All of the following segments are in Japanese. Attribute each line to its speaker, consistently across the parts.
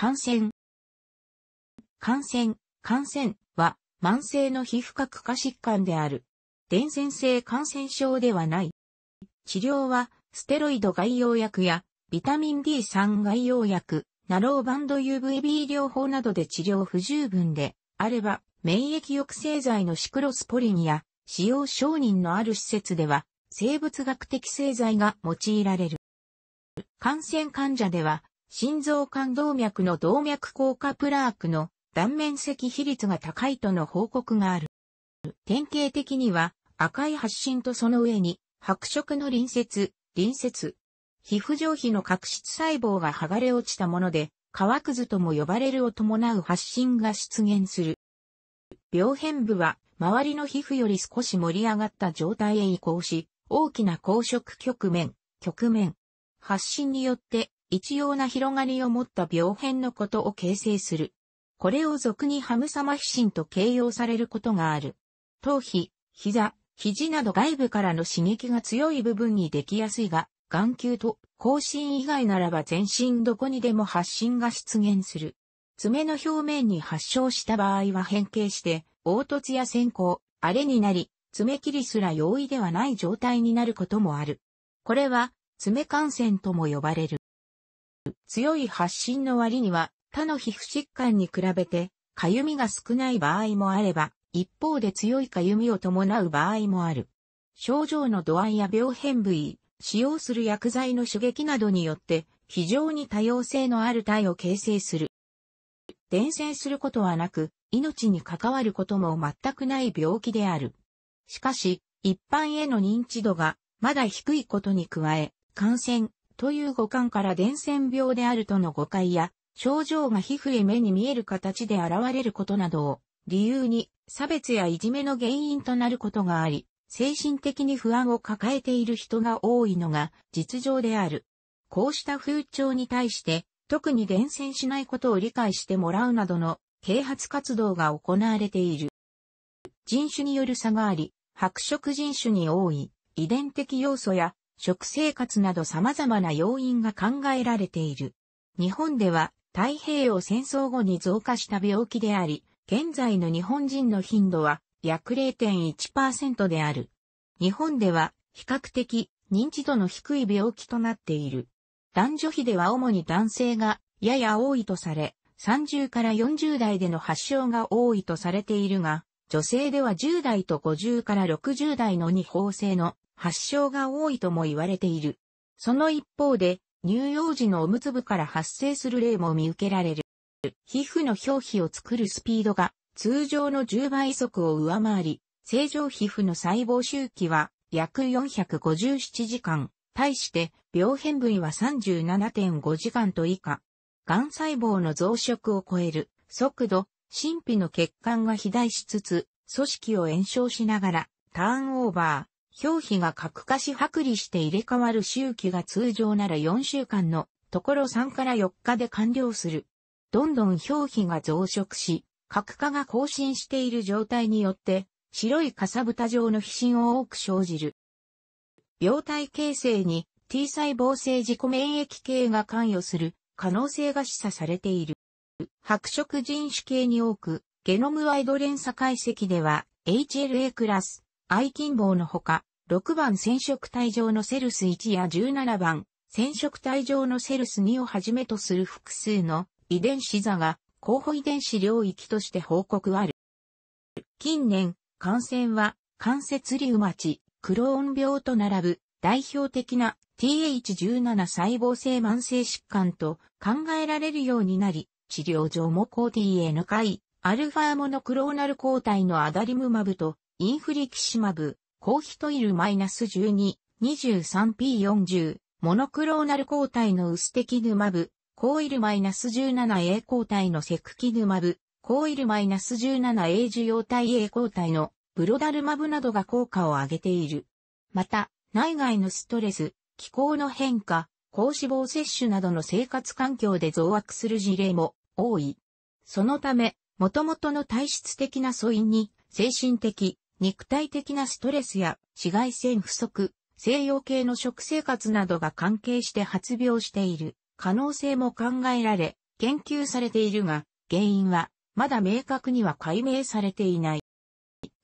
Speaker 1: 感染。感染、感染は慢性の皮膚科区化疾患である。伝染性感染症ではない。治療は、ステロイド外用薬や、ビタミン D3 外用薬、ナローバンド UVB 療法などで治療不十分で、あれば、免疫抑制剤のシクロスポリンや、使用承認のある施設では、生物学的製剤が用いられる。感染患者では、心臓冠動脈の動脈硬化プラークの断面積比率が高いとの報告がある。典型的には赤い発疹とその上に白色の隣接、隣接。皮膚上皮の角質細胞が剥がれ落ちたもので、皮くずとも呼ばれるを伴う発疹が出現する。病変部は周りの皮膚より少し盛り上がった状態へ移行し、大きな硬色局面、局面。発疹によって一様な広がりを持った病変のことを形成する。これを俗にハムサマ皮疹と形容されることがある。頭皮、膝、肘など外部からの刺激が強い部分にできやすいが、眼球と後唇以外ならば全身どこにでも発疹が出現する。爪の表面に発症した場合は変形して、凹凸や線香、荒れになり、爪切りすら容易ではない状態になることもある。これは、爪感染とも呼ばれる。強い発疹の割には他の皮膚疾患に比べて、かゆみが少ない場合もあれば、一方で強いかゆみを伴う場合もある。症状の度合いや病変部位、使用する薬剤の刺激などによって、非常に多様性のある体を形成する。伝染することはなく、命に関わることも全くない病気である。しかし、一般への認知度がまだ低いことに加え、感染、という五感から伝染病であるとの誤解や、症状が皮膚へ目に見える形で現れることなどを理由に差別やいじめの原因となることがあり、精神的に不安を抱えている人が多いのが実情である。こうした風潮に対して、特に伝染しないことを理解してもらうなどの啓発活動が行われている。人種による差があり、白色人種に多い遺伝的要素や食生活など様々な要因が考えられている。日本では太平洋戦争後に増加した病気であり、現在の日本人の頻度は約0.1%である。日本では比較的認知度の低い病気となっている。男女比では主に男性がやや多いとされ、30から40代での発症が多いとされているが、女性では10代と50から60代の二方性の発症が多いとも言われている。その一方で、乳幼児のおむつ部から発生する例も見受けられる。皮膚の表皮を作るスピードが通常の10倍速を上回り、正常皮膚の細胞周期は約457時間、対して病変部位は37.5時間と以下。癌細胞の増殖を超える速度、神秘の血管が肥大しつつ、組織を炎症しながら、ターンオーバー、表皮が角化し剥離して入れ替わる周期が通常なら4週間のところ3から4日で完了する。どんどん表皮が増殖し、角化が更新している状態によって、白いかさぶた状の皮疹を多く生じる。病態形成に T 細胞性自己免疫系が関与する可能性が示唆されている。白色人種系に多く、ゲノムワイド連鎖解析では HLA クラス、愛菌棒のほか、6番染色体上のセルス1や17番染色体上のセルス2をはじめとする複数の遺伝子座が候補遺伝子領域として報告ある。近年、感染は関節リウマチ、クローン病と並ぶ代表的な TH17 細胞性慢性疾患と考えられるようになり、治療上も抗 TN い、アルファモノクローナル抗体のアダリムマブとインフリキシマブ、ーヒトイル -12、23P40、モノクローナル抗体のウステキヌマブ、コイル -17A 抗体のセクキヌマブ、コイル -17A 受容体 A 抗体のブロダルマブなどが効果を上げている。また、内外のストレス、気候の変化、高脂肪摂取などの生活環境で増悪する事例も多い。そのため、元々の体質的な素因に精神的、肉体的なストレスや紫外線不足、西洋系の食生活などが関係して発病している可能性も考えられ、研究されているが、原因はまだ明確には解明されていない。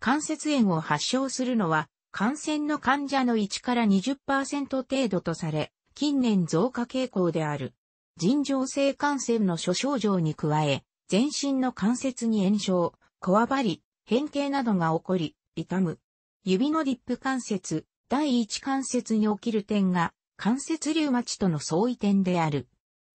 Speaker 1: 関節炎を発症するのは、感染の患者の1から20%程度とされ、近年増加傾向である。尋常性感染の諸症状に加え、全身の関節に炎症、こわばり、変形などが起こり、痛む。指のディップ関節、第一関節に起きる点が、関節リウマチとの相違点である。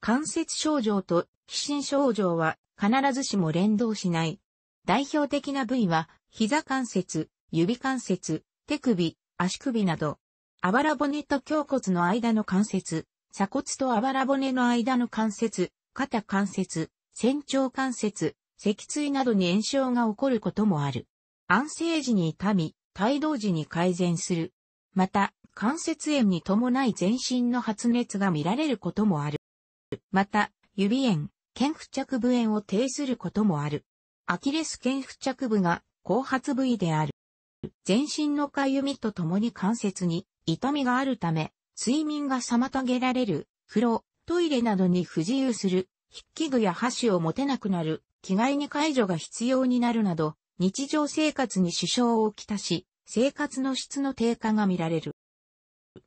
Speaker 1: 関節症状と皮疹症状は必ずしも連動しない。代表的な部位は、膝関節、指関節、手首、足首など、あばら骨と胸骨の間の関節、鎖骨とあばら骨の間の関節、肩関節、仙腸関節、脊椎などに炎症が起こることもある。安静時に痛み、帯同時に改善する。また、関節炎に伴い全身の発熱が見られることもある。また、指炎、腱付着部炎を呈することもある。アキレス腱付着部が後発部位である。全身のかゆみとともに関節に痛みがあるため、睡眠が妨げられる、風呂、トイレなどに不自由する、筆記具や箸を持てなくなる、着替えに介助が必要になるなど、日常生活に支障をきたし、生活の質の低下が見られる。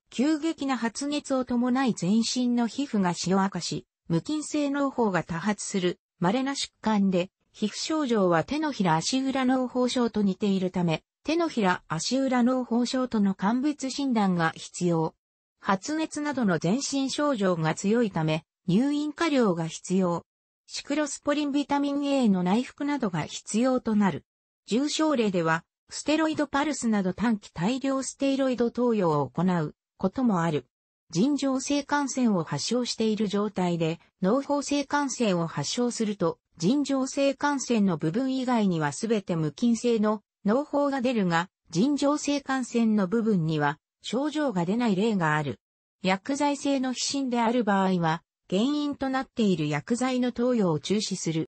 Speaker 1: 急激な発熱を伴い全身の皮膚が塩化し、無菌性脳胞が多発する稀な疾患で、皮膚症状は手のひら足裏脳胞症と似ているため、手のひら足裏脳胞症との鑑別診断が必要。発熱などの全身症状が強いため、入院過料が必要。シクロスポリンビタミン A の内服などが必要となる。重症例では、ステロイドパルスなど短期大量ステロイド投与を行うこともある。尋常性感染を発症している状態で、脳胞性感染を発症すると、尋常性感染の部分以外にはすべて無菌性の脳胞が出るが、尋常性感染の部分には症状が出ない例がある。薬剤性の皮疹である場合は、原因となっている薬剤の投与を中止する。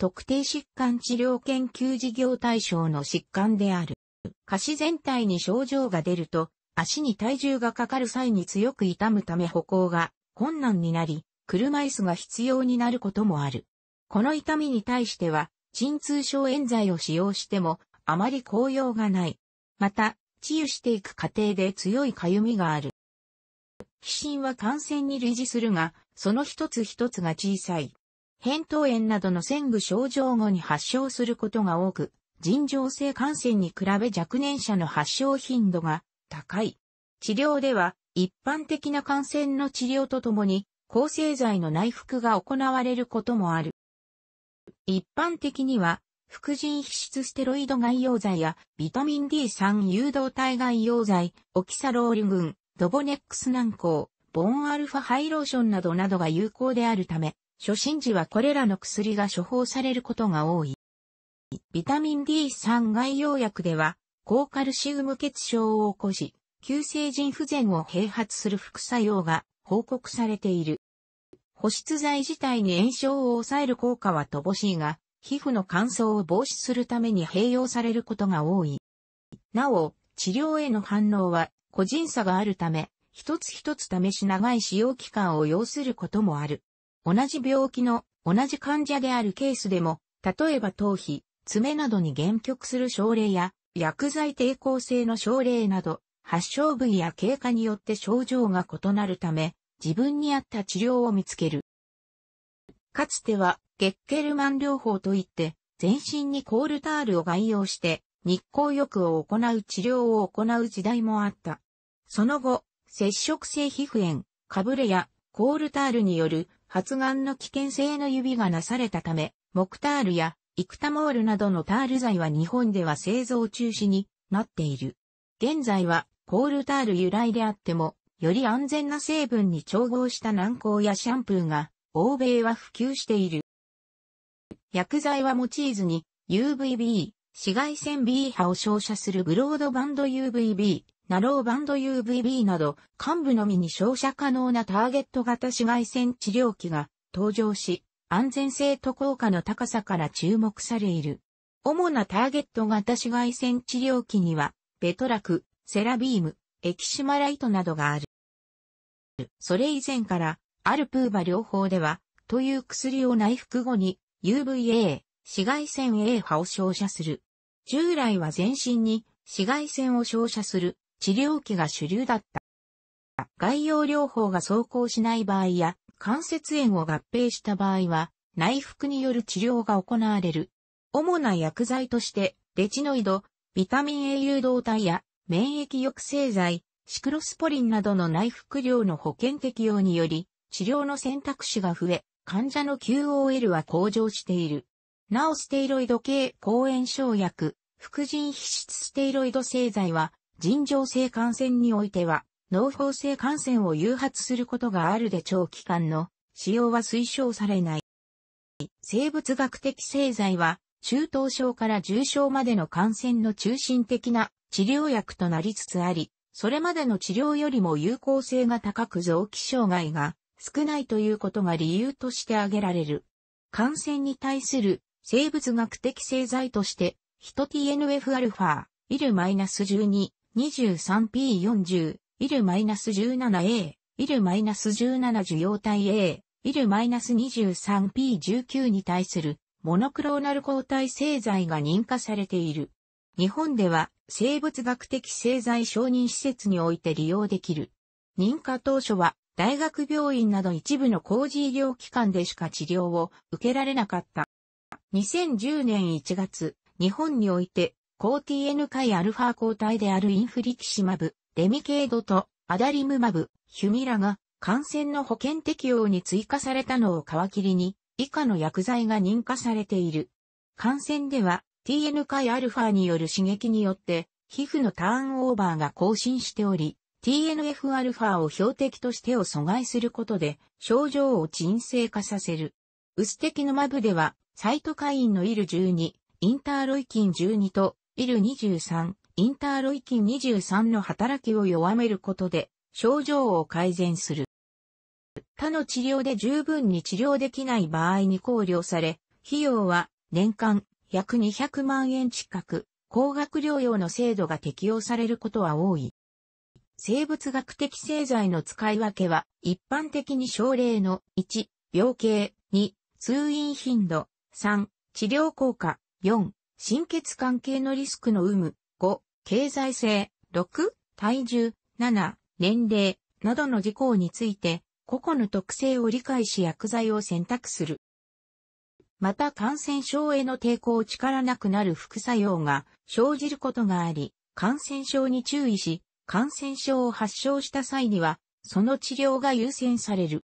Speaker 1: 特定疾患治療研究事業対象の疾患である。下肢全体に症状が出ると、足に体重がかかる際に強く痛むため歩行が困難になり、車椅子が必要になることもある。この痛みに対しては、鎮痛症炎剤を使用しても、あまり効用がない。また、治癒していく過程で強い痒みがある。皮疹は感染に類似するが、その一つ一つが小さい。扁桃炎などの戦具症状後に発症することが多く、尋常性感染に比べ若年者の発症頻度が高い。治療では一般的な感染の治療とともに抗生剤の内服が行われることもある。一般的には、副腎皮質ステロイド外用剤やビタミン D3 誘導体外用剤、オキサロール群、ドボネックス軟膏、ボーンアルファハイローションなどなどが有効であるため、初診時はこれらの薬が処方されることが多い。ビタミン D3 外用薬では、高カルシウム欠症を起こし、急性腎不全を併発する副作用が報告されている。保湿剤自体に炎症を抑える効果は乏しいが、皮膚の乾燥を防止するために併用されることが多い。なお、治療への反応は個人差があるため、一つ一つ試し長い使用期間を要することもある。同じ病気の同じ患者であるケースでも、例えば頭皮、爪などに限局する症例や、薬剤抵抗性の症例など、発症部位や経過によって症状が異なるため、自分に合った治療を見つける。かつては、ゲッケルマン療法といって、全身にコールタールを外用して、日光浴を行う治療を行う時代もあった。その後、接触性皮膚炎、かぶれやコールタールによる発がんの危険性の指がなされたため、モクタールやイクタモールなどのタール剤は日本では製造中止になっている。現在はコールタール由来であっても、より安全な成分に調合した軟膏やシャンプーが、欧米は普及している。薬剤は用いずに、UVB、紫外線 B 波を照射するブロードバンド UVB、ナローバンド UVB など、幹部のみに照射可能なターゲット型紫外線治療器が登場し、安全性と効果の高さから注目されいる。主なターゲット型紫外線治療器には、ベトラク、セラビーム、エキシマライトなどがある。それ以前から、アルプーバ療法では、という薬を内服後に UVA、紫外線 A 波を照射する。従来は全身に紫外線を照射する治療器が主流だった。外用療法が走行しない場合や、関節炎を合併した場合は、内服による治療が行われる。主な薬剤として、レチノイド、ビタミン A 誘導体や免疫抑制剤、シクロスポリンなどの内服量の保険適用により、治療の選択肢が増え、患者の QOL は向上している。なおステイロイド系抗炎症薬、副腎皮質ステイロイド製剤は、尋常性感染においては、脳胞性感染を誘発することがあるで長期間の使用は推奨されない。生物学的製剤は、中等症から重症までの感染の中心的な治療薬となりつつあり、それまでの治療よりも有効性が高く臓器障害が少ないということが理由として挙げられる。感染に対する生物学的製剤として、ヒト TNFα、イル -12、23P40、イル -17A、イル -17 受容体 A、イル -23P19 に対するモノクローナル抗体製剤が認可されている。日本では生物学的製剤承認施設において利用できる。認可当初は大学病院など一部の工事医療機関でしか治療を受けられなかった。2010年1月、日本において抗 TN 回アルファ抗体であるインフリキシマブ、レミケードとアダリムマブ、ヒュミラが感染の保険適用に追加されたのを皮切りに、以下の薬剤が認可されている。感染では、TN 回アルファによる刺激によって、皮膚のターンオーバーが更新しており、TNF アルファを標的としてを阻害することで、症状を鎮静化させる。ウステキノマブでは、サイトカインのイル12、インターロイキン12とイル23、インターロイキン23の働きを弱めることで症状を改善する。他の治療で十分に治療できない場合に考慮され、費用は年間約200万円近く、高額療養の制度が適用されることは多い。生物学的製剤の使い分けは、一般的に症例の1、病形、2、通院頻度、3、治療効果、4、心血関係のリスクの有無、5、経済性、6、体重、7、年齢、などの事項について、個々の特性を理解し薬剤を選択する。また感染症への抵抗を力なくなる副作用が生じることがあり、感染症に注意し、感染症を発症した際には、その治療が優先される。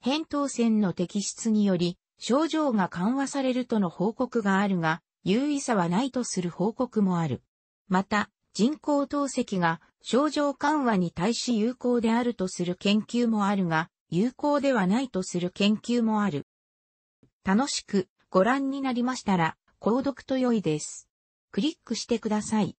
Speaker 1: 扁桃腺の摘出により、症状が緩和されるとの報告があるが、有意差はないとする報告もある。また、人工透析が症状緩和に対し有効であるとする研究もあるが、有効ではないとする研究もある。楽しくご覧になりましたら、購読と良いです。クリックしてください。